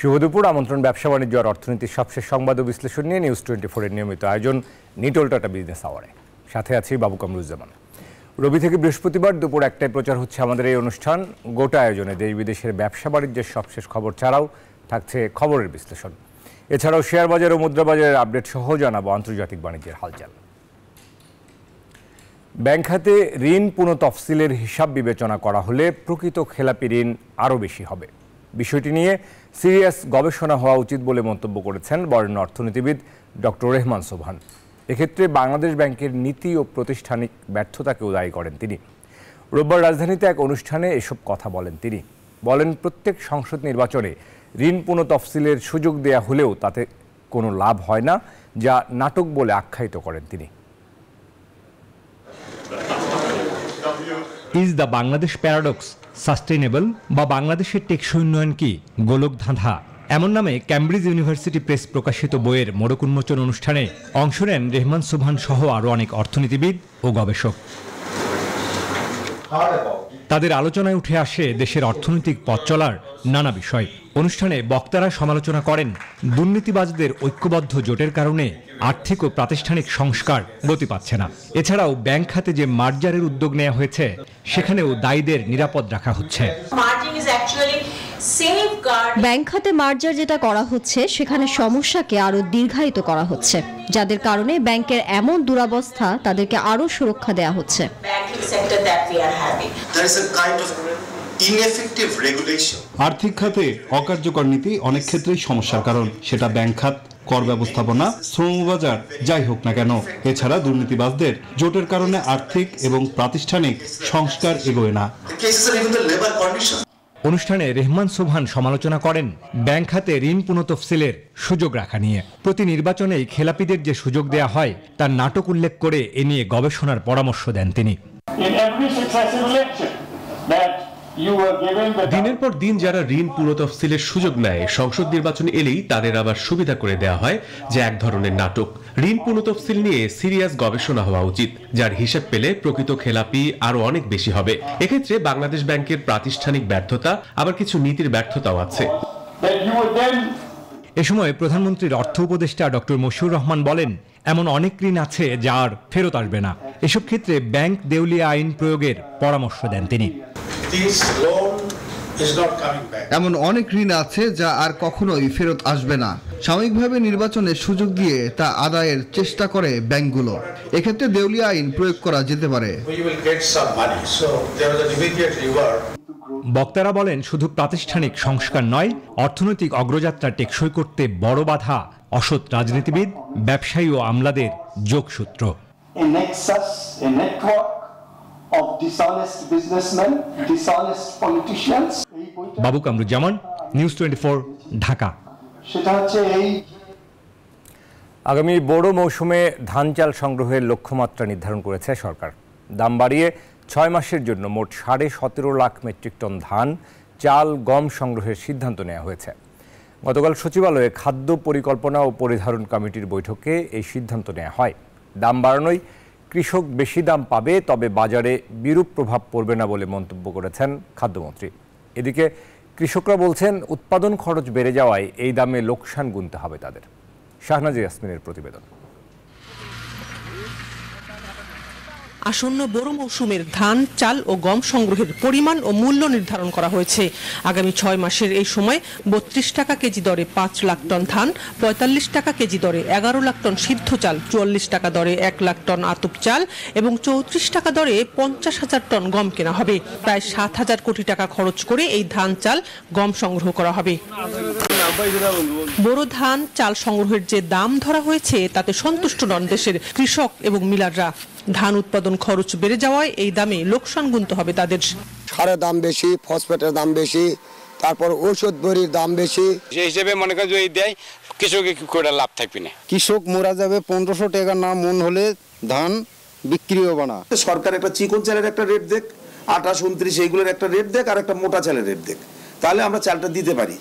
শুভদুপুর আমন্ত্রণ ব্যবসা বাণিজ্য আর অর্থনীতির সবশেষ সংবাদ ও বিশ্লেষণ নিয়ে নিউজ টোয়েন্টি ফোরের নিয়মিত আয়োজন নিটোল টাটা বিজনেস আওয়ারে সাথে আছি বাবু কামরুজ্জামান রবি থেকে বৃহস্পতিবার দুপুর একটায় প্রচার হচ্ছে আমাদের এই অনুষ্ঠান গোটা আয়োজনে দেশ বিদেশের ব্যবসা বাণিজ্যের সবশেষ খবর ছাড়াও থাকছে খবরের বিশ্লেষণ এছাড়াও শেয়ার বাজার ও মুদ্রা বাজারের আপডেট সহ জানাবো আন্তর্জাতিক বাণিজ্যের হালচাল ব্যাংক খাতে ঋণ পুনঃ তফসিলের হিসাব বিবেচনা করা হলে প্রকৃত খেলাপি ঋণ আরও বেশি হবে বিষয়টি নিয়ে সিরিয়াস গবেষণা হওয়া উচিত বলে মন্তব্য করেছেন বরেণ্য অর্থনীতিবিদ ডক্টর রেহমান সোভান এক্ষেত্রে বাংলাদেশ ব্যাংকের নীতি ও প্রতিষ্ঠানিক ব্যর্থতাকেও দায়ী করেন তিনি রোববার রাজধানীতে এক অনুষ্ঠানে এসব কথা বলেন তিনি বলেন প্রত্যেক সংসদ নির্বাচনে ঋণ পুনঃ তফসিলের সুযোগ দেয়া হলেও তাতে কোনো লাভ হয় না যা নাটক বলে আখ্যায়িত করেন তিনি is the Bangladesh paradox sustainable বা বাংলাদেশের টেকসই উন্নয়ন কি গোলক ধাঁধা এমন নামে ক্যামব্রিজ ইউনিভার্সিটি প্রেস প্রকাশিত বইয়ের মোড়ক উন্মোচন অনুষ্ঠানে অংশ নেন রেহমান সুবহান সহ আরও অনেক অর্থনীতিবিদ ও গবেষক তাদের আলোচনায় উঠে আসে দেশের অর্থনৈতিক পথ চলার নানা বিষয় অনুষ্ঠানে বক্তারা সমালোচনা করেন দুর্নীতিবাজদের ঐক্যবদ্ধ জোটের কারণে আর্থিক ও প্রাতিষ্ঠানিক সংস্কার গতি পাচ্ছে না এছাড়াও ব্যাংক খাতে যে মার্জারের উদ্যোগ নেওয়া হয়েছে সেখানেও দায়ীদের নিরাপদ রাখা হচ্ছে ব্যাংক খাতে মার্জার যেটা করা হচ্ছে সেখানে সমস্যাকে আরো দীর্ঘায়িত করা হচ্ছে যাদের কারণে ব্যাংকের এমন দুরাবস্থা তাদেরকে আরো সুরক্ষা দেয়া হচ্ছে আর্থিক খাতে অকার্যকর নীতি অনেক ক্ষেত্রেই সমস্যার কারণ সেটা ব্যাংক খাত কর ব্যবস্থাপনা শ্রম বাজার যাই হোক না কেন এছাড়া দুর্নীতিবাজদের জোটের কারণে আর্থিক এবং প্রাতিষ্ঠানিক সংস্কার এগোয় না অনুষ্ঠানে রেহমান সোভান সমালোচনা করেন ব্যাংক খাতে ঋণ পুনতফসিলের সুযোগ রাখা নিয়ে প্রতি নির্বাচনেই খেলাপিদের যে সুযোগ দেয়া হয় তার নাটক উল্লেখ করে এ নিয়ে গবেষণার পরামর্শ দেন তিনি In every successive election, দিনের পর দিন যারা ঋণ পুরো তফসিলের সুযোগ নেয় সংসদ নির্বাচন এলেই তাদের আবার সুবিধা করে দেওয়া হয় যে এক ধরনের নাটক ঋণ পুরো তফসিল নিয়ে সিরিয়াস গবেষণা হওয়া উচিত যার হিসাব পেলে প্রকৃত খেলাপি আরও অনেক বেশি হবে এক্ষেত্রে বাংলাদেশ ব্যাংকের প্রাতিষ্ঠানিক ব্যর্থতা আবার কিছু নীতির ব্যর্থতাও আছে এ সময় প্রধানমন্ত্রীর অর্থ উপদেষ্টা ডক্টর মশিউর রহমান বলেন এমন অনেক ঋণ আছে যার ফেরত আসবে না এসব ক্ষেত্রে ব্যাংক দেউলিয়া আইন প্রয়োগের পরামর্শ দেন তিনি এমন অনেক ঋণ আছে যা আর কখনোই ফেরত আসবে না সাময়িকভাবে নির্বাচনের সুযোগ দিয়ে তা আদায়ের চেষ্টা করে ব্যাংকগুলো এক্ষেত্রে দেউলিয়া আইন প্রয়োগ করা যেতে পারে বক্তারা বলেন শুধু প্রাতিষ্ঠানিক সংস্কার নয় অর্থনৈতিক অগ্রযাত্রা টেকসই করতে বড় বাধা অসৎ রাজনীতিবিদ ব্যবসায়ী ও আমলাদের যোগসূত্র of dishonest businessmen, dishonest politicians. Babu Kamruzzaman news twenty Dhaka আগামী বড় মৌসুমে ধান চাল সংগ্রহের লক্ষ্যমাত্রা নির্ধারণ করেছে সরকার দাম বাড়িয়ে ছয় মাসের জন্য মোট সাড়ে সতেরো লাখ মেট্রিক টন ধান চাল গম সংগ্রহের সিদ্ধান্ত নেওয়া হয়েছে গতকাল সচিবালয়ে খাদ্য পরিকল্পনা ও পরিধারণ কমিটির বৈঠকে এই সিদ্ধান্ত নেওয়া হয় দাম বাড়ানোই কৃষক বেশি দাম পাবে তবে বাজারে বিরূপ প্রভাব পড়বে না বলে মন্তব্য করেছেন খাদ্যমন্ত্রী এদিকে কৃষকরা বলছেন উৎপাদন খরচ বেড়ে যাওয়ায় এই দামে লোকসান গুনতে হবে তাদের শাহনাজ ইয়াসমিনের প্রতিবেদন আসন্ন বড় মৌসুমের ধান চাল ও গম সংগ্রহের পরিমাণ ও মূল্য নির্ধারণ করা হয়েছে আগামী ছয় মাসের এই সময় বত্রিশ টাকা কেজি দরে পাঁচ লাখ টন ধান পঁয়তাল্লিশ টাকা কেজি দরে এগারো লাখ টন সিদ্ধ চাল চুয়াল্লিশ টাকা দরে এক লাখ টন আতপ চাল এবং চৌত্রিশ টাকা দরে পঞ্চাশ হাজার টন গম কেনা হবে প্রায় সাত হাজার কোটি টাকা খরচ করে এই ধান চাল গম সংগ্রহ করা হবে বোরো ধান চাল সংগ্রহের যে দাম ধরা হয়েছে তাতে সন্তুষ্ট নন দেশের কৃষক এবং মিলাররা ধান উৎপাদন খরচ বেড়ে যাওয়ায় এই দামে লোকসান গুনতে হবে তাদের সারের দাম বেশি ফসফেটের দাম বেশি তারপর ঔষধ বড়ির দাম বেশি সেই হিসেবে মনে করেন যদি দেয় কৃষকের করে লাভ থাকবে না কৃষক মোরা যাবে পনেরোশো টাকা না মন হলে ধান বিক্রি হবে না সরকার একটা চিকন চালের একটা রেট দেখ আঠাশ উনত্রিশ এইগুলোর একটা রেট দেখ আর একটা মোটা চালের রেট দেখ তাহলে আমরা চালটা দিতে পারি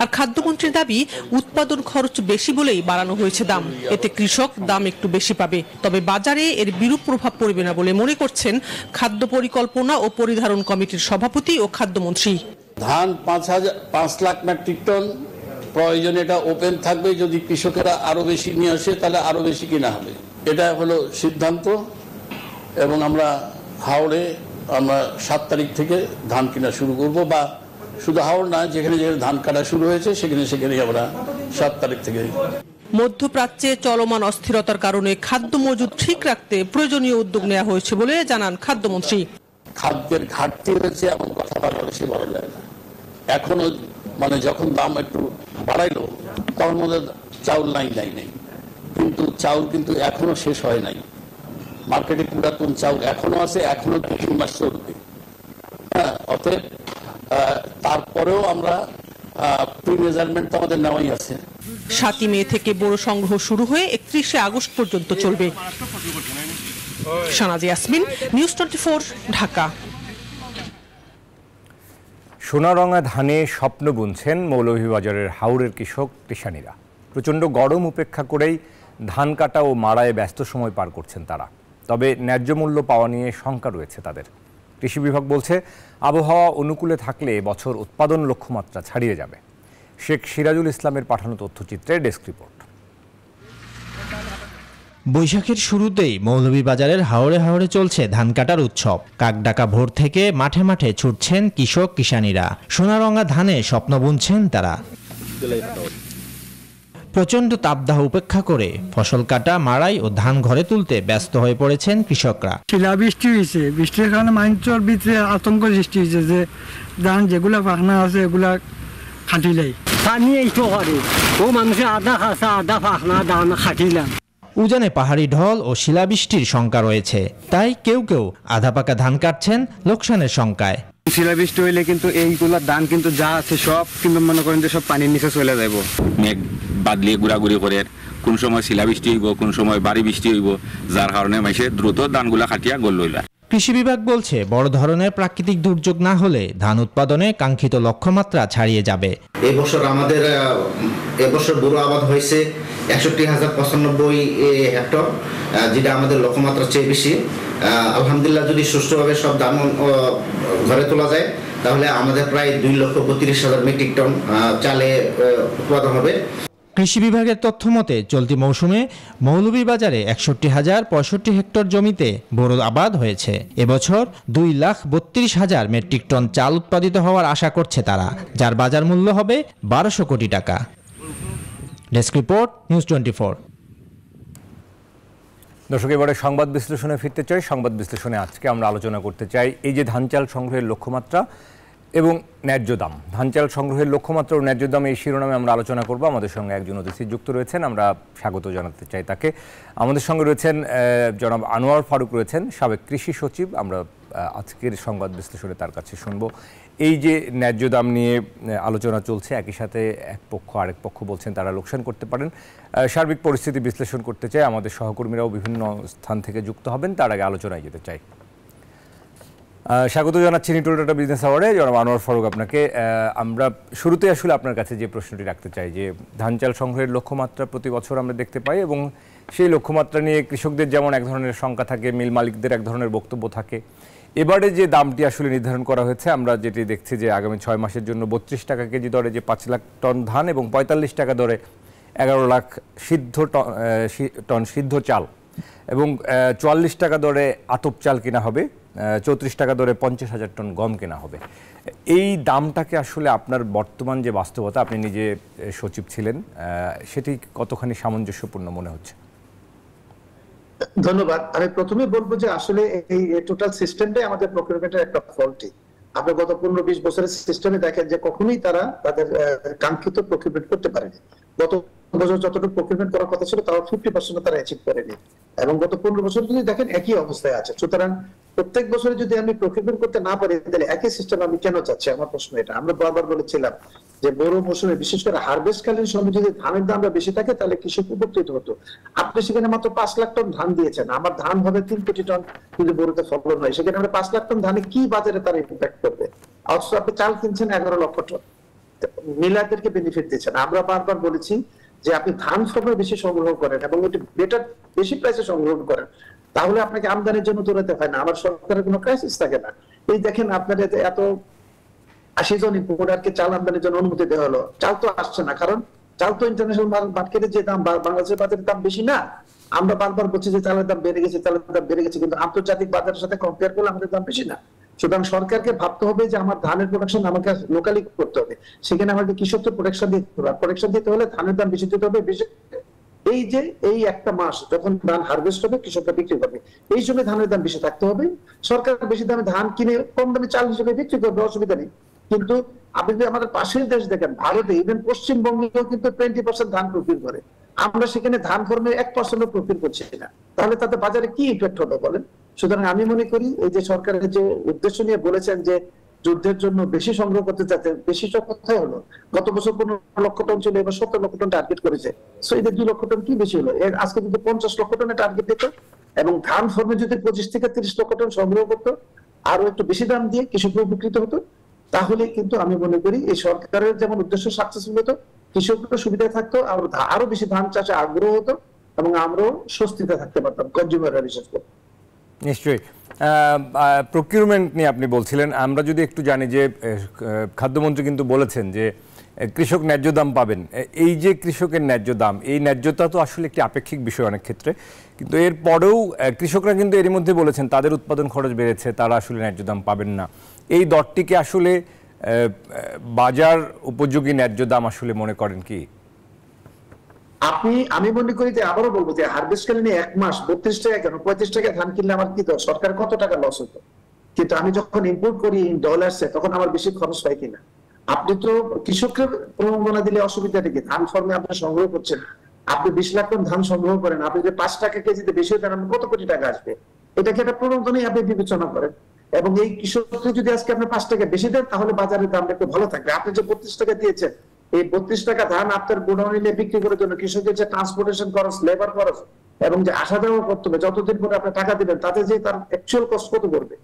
আর খাদ্যমন্ত্রীর দাবি উৎপাদন খরচ বেশি বলেই বাড়ানো হয়েছে দাম এতে কৃষক দাম একটু বেশি পাবে তবে বাজারে এর বিরূপ প্রভাব পড়বে না বলে মনে করছেন খাদ্য পরিকল্পনা ও পরিধারণ কমিটির সভাপতি ও খাদ্যমন্ত্রী ধান পাঁচ হাজার পাঁচ লাখ মেট্রিক টন প্রয়োজন এটা ওপেন থাকবে যদি কৃষকেরা আরো বেশি নিয়ে আসে তাহলে আরো বেশি কিনা হবে এটা হলো সিদ্ধান্ত এবং আমরা হাওড়ে আমরা সাত তারিখ থেকে ধান কিনা শুরু করব বা শুধু হাওড় না যেখানে যেখানে ধান কাটা শুরু হয়েছে সেখানে সেখানে আমরা সাত তারিখ থেকে মধ্যপ্রাচ্যে চলমান অস্থিরতার কারণে খাদ্য মজুদ ঠিক রাখতে প্রয়োজনীয় উদ্যোগ নেওয়া হয়েছে বলে জানান খাদ্যমন্ত্রী খাদ্যের ঘাটতি হয়েছে এমন কথা বেশি বলা যায় না এখনো মানে যখন দাম একটু বাড়াইলো তখন মধ্যে চাউল নাই নাই নেই কিন্তু চাউল কিন্তু এখনো শেষ হয় নাই মার্কেটে পুরাতন চাউল এখনো আছে এখনো দু তিন মাস চলবে হ্যাঁ অতএব তারপরেও আমরা সাতই মে থেকে বড় সংগ্রহ শুরু হয়ে একত্রিশে আগস্ট পর্যন্ত চলবে সানাজি ইয়াসমিন নিউজ টোয়েন্টি ঢাকা সোনারঙা ধানে স্বপ্ন বুনছেন মৌলভীবাজারের হাওড়ের কৃষক কৃষানীরা প্রচণ্ড গরম উপেক্ষা করেই ধান কাটা ও মাড়ায় ব্যস্ত সময় পার করছেন তারা তবে ন্যায্য মূল্য পাওয়া নিয়ে শঙ্কা রয়েছে তাদের কৃষি বিভাগ বলছে আবহাওয়া অনুকূলে থাকলে বছর উৎপাদন লক্ষ্যমাত্রা ছাড়িয়ে যাবে শেখ সিরাজুল ইসলামের পাঠানো তথ্যচিত্রে ডেস্ক রিপোর্ট বৈশাখের শুরুতেই মৌলভীবাজারের হাওড়ে হাওড়ে চলছে ধান কাটার উৎসব কাকডাকা ভোর থেকে মাঠে মাঠে ছুটছেন কৃষক কিষানিরা সোনারঙা ধানে স্বপ্ন বুনছেন তারা প্রচণ্ড তাপদাহ উপেক্ষা করে ফসল কাটা মারাই ও ধান ঘরে তুলতে ব্যস্ত হয়ে পড়েছেন কৃষকরা শিলাবৃষ্টি হয়েছে বৃষ্টির কারণে মানুষের বৃষ্টি আতঙ্ক সৃষ্টি হয়েছে যে ধান যেগুলা পাখনা আছে এগুলা খাটিলাই পানি এইটো করে ও মানুষের আধা খাসা আধা পাখনা ধান খাটিলাম উজানে পাহাড়ি ঢল ও শিলাবৃষ্টির শঙ্কা রয়েছে তাই কেউ কেউ আধা পাকা ধান কাটছেন লোকসানের শঙ্কায় শিলাবৃষ্টি হইলে কিন্তু এইগুলা ধান কিন্তু যা আছে সব কিন্তু মনে করেন যে সব পানির নিচে চলে যাব মেঘ বাদলিয়ে ঘোরাঘুরি করে কোন সময় শিলাবৃষ্টি হইব কোন সময় বাড়ি বৃষ্টি হইব যার কারণে মাইসে দ্রুত ধানগুলা খাটিয়া গোল লইলা কৃষি বিভাগ বলছে বড় ধরনের প্রাকৃতিক দুর্যোগ না হলে ধান উৎপাদনে কাঙ্ক্ষিত লক্ষ্যমাত্রা ছাড়িয়ে যাবে এবছর আমাদের এবছর বুড়ো আবাদ হয়েছে একষট্টি হাজার পঁচানব্বই হেক্টর যেটা আমাদের লক্ষ্যমাত্রার চেয়ে বেশি আলহামদুলিল্লাহ যদি সুষ্ঠুভাবে সব দাম ঘরে তোলা যায় তাহলে আমাদের প্রায় দুই লক্ষ বত্রিশ হাজার মেট্রিক টন চালে উৎপাদন হবে কৃষি বিভাগের তথ্য মতে চলতি মৌসুমে মৌলভীবাজারে একষট্টি হাজার পঁয়ষট্টি হেক্টর জমিতে বোরো আবাদ হয়েছে এবছর দুই লাখ বত্রিশ হাজার মেট্রিক টন চাল উৎপাদিত হওয়ার আশা করছে তারা যার বাজার মূল্য হবে বারোশো কোটি টাকা desk report news twenty four দর্শক এবারে সংবাদ বিশ্লেষণে ফিরতে চাই সংবাদ বিশ্লেষণে আজকে আমরা আলোচনা করতে চাই এই যে ধান চাল সংগ্রহের লক্ষ্যমাত্রা এবং ন্যায্য দাম ধান চাল সংগ্রহের লক্ষ্যমাত্র ন্যায্য দাম এই শিরোনামে আমরা আলোচনা করব আমাদের সঙ্গে একজন অতিথি যুক্ত রয়েছেন আমরা স্বাগত জানাতে চাই তাকে আমাদের সঙ্গে রয়েছেন জনাব আনোয়ার ফারুক রয়েছেন সাবেক কৃষি সচিব আমরা আজকের সংবাদ বিশ্লেষণে তার কাছে শুনব এই যে ন্যায্য দাম নিয়ে আলোচনা চলছে একই সাথে এক পক্ষ আরেক পক্ষ বলছেন তারা লোকসান করতে পারেন সার্বিক পরিস্থিতি বিশ্লেষণ করতে চাই আমাদের সহকর্মীরাও বিভিন্ন স্থান থেকে যুক্ত হবেন তার আগে আলোচনায় যেতে চাই স্বাগত জানাচ্ছি নিটোল ডাটা বিজনেস আওয়ারে জনাব আনোয়ার ফারুক আপনাকে আমরা শুরুতে আসলে আপনার কাছে যে প্রশ্নটি রাখতে চাই যে ধান চাল সংগ্রহের লক্ষ্যমাত্রা প্রতি বছর আমরা দেখতে পাই এবং সেই লক্ষ্যমাত্রা নিয়ে কৃষকদের যেমন এক ধরনের সংখ্যা থাকে মিল মালিকদের এক ধরনের বক্তব্য থাকে এবারে যে দামটি আসলে নির্ধারণ করা হয়েছে আমরা যেটি দেখছি যে আগামী ছয় মাসের জন্য বত্রিশ টাকা কেজি দরে যে পাঁচ লাখ টন ধান এবং পঁয়তাল্লিশ টাকা দরে এগারো লাখ সিদ্ধ টন সিদ্ধ চাল এবং চুয়াল্লিশ টাকা দরে আতপ চাল কিনা হবে চৌত্রিশ টাকা দরে পঞ্চাশ হাজার টন গম কেনা হবে এই দামটাকে আসলে আপনার বর্তমান যে বাস্তবতা আপনি নিজে সচিব ছিলেন সেটি কতখানি সামঞ্জস্যপূর্ণ মনে হচ্ছে ধন্যবাদ আমি প্রথমে বলবো যে আসলে এই টোটাল সিস্টেমটাই আমাদের প্রক্রিয়াটার একটা ফলটি আপনি গত পনেরো বিশ বছরের সিস্টেমে দেখেন যে কখনোই তারা তাদের কাঙ্ক্ষিত প্রক্রিয়া করতে পারেনি গত বছর যতটুকু করার কথা ছিল ফিফটি পার্সেন্ট তারা অ্যাচিভ করেনি এবং গত পনেরো বছর যদি দেখেন একই অবস্থায় আছে সুতরাং প্রত্যেক বছরে যদি আমি করতে না পারি তাহলে একই সিস্টেম আমি কেন চাচ্ছি আমার প্রশ্ন এটা আমরা বারবার বলেছিলাম যে বড় মৌসুমে বিশেষ করে সময় যদি ধানের দাম বেশি থাকে তাহলে কৃষক উপকৃত হতো আপনি সেখানে মাত্র পাঁচ লাখ টন ধান দিয়েছেন আমার ধান হবে তিন কোটি টন কিন্তু বড়তে ফলন হয় সেখানে আমরা পাঁচ লাখ টন ধানে কি বাজারে তার ইম্প্যাক্ট করবে অথচ আপনি চাল কিনছেন এগারো লক্ষ টন মিলাদেরকে বেনিফিট দিয়েছেন আমরা বারবার বলেছি যে আপনি ধান ফসল বেশি সংগ্রহ করেন এবং ওটি বেটার বেশি প্রাইসে সংগ্রহ করেন তাহলে আপনাকে আমদানির জন্য দৌড়াতে হয় না আমার সরকারের কোনো ক্রাইসিস থাকে না এই দেখেন আপনার এত আশি জন ইম্পোর্টারকে চাল আমদানির জন্য অনুমতি দেওয়া হলো চাল তো আসছে না কারণ চাল তো ইন্টারন্যাশনাল মার্কেটে যে দাম বাংলাদেশের বাজারের দাম বেশি না আমরা বারবার বলছি যে চালের দাম বেড়ে গেছে চালের দাম বেড়ে গেছে কিন্তু আন্তর্জাতিক বাজারের সাথে কম্পেয়ার করলে আমাদের দাম বেশি না সুতরাং সরকারকে ভাবতে হবে যে আমার ধানের প্রোডাকশন আমাকে লোকালি করতে হবে সেখানে আমাদের কৃষককে প্রোডাকশন দিতে হবে আর প্রোডাকশন দিতে হলে ধানের দাম বেশি দিতে হবে বেশি এই যে এই একটা মাস যখন ধান হারভেস্ট হবে কৃষকরা বিক্রি করবে এই সময় ধানের দাম বেশি থাকতে হবে সরকার বেশি দামে ধান কিনে কম দামে চাল হিসেবে বিক্রি করবে অসুবিধা নেই কিন্তু আপনি যদি আমাদের পাশের দেশ দেখেন ভারতে ইভেন পশ্চিমবঙ্গেও কিন্তু টোয়েন্টি পার্সেন্ট ধান প্রফিট করে আমরা সেখানে ধান কর্মে এক পার্সেন্টও প্রফিট করছি না তাহলে তাতে বাজারে কি ইফেক্ট হবে বলেন সুতরাং আমি মনে করি এই যে সরকারের যে উদ্দেশ্য নিয়ে বলেছেন যে যুদ্ধের জন্য বেশি সংগ্রহ করতে চাচ্ছে বেশি সব কথাই হলো গত বছর পনেরো লক্ষ টন ছিল এবার সত্তর লক্ষ টন টার্গেট করেছে সো দুই লক্ষ টন কি বেশি হলো এর আজকে যদি পঞ্চাশ লক্ষ টনের টার্গেট দিত এবং ধান ফর্মে যদি পঁচিশ থেকে তিরিশ লক্ষ টন সংগ্রহ করতো আরো একটু বেশি দাম দিয়ে কৃষক উপকৃত হতো তাহলে কিন্তু আমি মনে করি এই সরকারের যেমন উদ্দেশ্য সাকসেসফুল হতো কৃষকরা সুবিধা থাকতো আরো বেশি ধান চাষে আগ্রহ হতো এবং আমরাও স্বস্তিতে থাকতে পারতাম কনজিউমাররা বিশেষ করে নিশ্চয়ই প্রকিউরমেন্ট নিয়ে আপনি বলছিলেন আমরা যদি একটু জানি যে খাদ্যমন্ত্রী কিন্তু বলেছেন যে কৃষক ন্যায্য দাম পাবেন এই যে কৃষকের ন্যায্য দাম এই ন্যায্যতা তো আসলে একটি আপেক্ষিক বিষয় অনেক ক্ষেত্রে কিন্তু এর পরেও কৃষকরা কিন্তু এর মধ্যে বলেছেন তাদের উৎপাদন খরচ বেড়েছে তারা আসলে ন্যায্য দাম পাবেন না এই দরটিকে আসলে বাজার উপযোগী ন্যায্য দাম আসলে মনে করেন কি আপনি আমি মনে করি যে আবারও বলবো যে হার্ভেস্ট কালীন এক মাস বত্রিশ টাকা কেন পঁয়ত্রিশ টাকা ধান কিনলে আমার কি সরকার কত টাকা লস হতো কিন্তু আমি যখন ইম্পোর্ট করি ডলার্সে তখন আমার বেশি খরচ হয় কিনা আপনি তো কৃষকের প্রণোদনা দিলে অসুবিধা কি ধান ফর্মে আপনি সংগ্রহ করছেন আপনি বিশ লাখ টন ধান সংগ্রহ করেন আপনি যে পাঁচ টাকা কেজিতে বেশি দেন আপনি কত কোটি টাকা আসবে এটাকে একটা প্রণোদনাই আপনি বিবেচনা করেন এবং এই কৃষককে যদি আজকে আপনি পাঁচ টাকা বেশি দেন তাহলে বাজারের দামটা একটু ভালো থাকবে আপনি যে বত্রিশ টাকা দিয়েছেন এই বত্রিশ টাকা ধান আপনার গোডাউনে নিয়ে বিক্রি করার জন্য কৃষকের যে ট্রান্সপোর্টেশন খরচ লেবার খরচ এবং যে আসা যাওয়া করতে হবে যতদিন পরে আপনি টাকা দিবেন তাতে যে তার অ্যাকচুয়াল কষ্ট কত করবে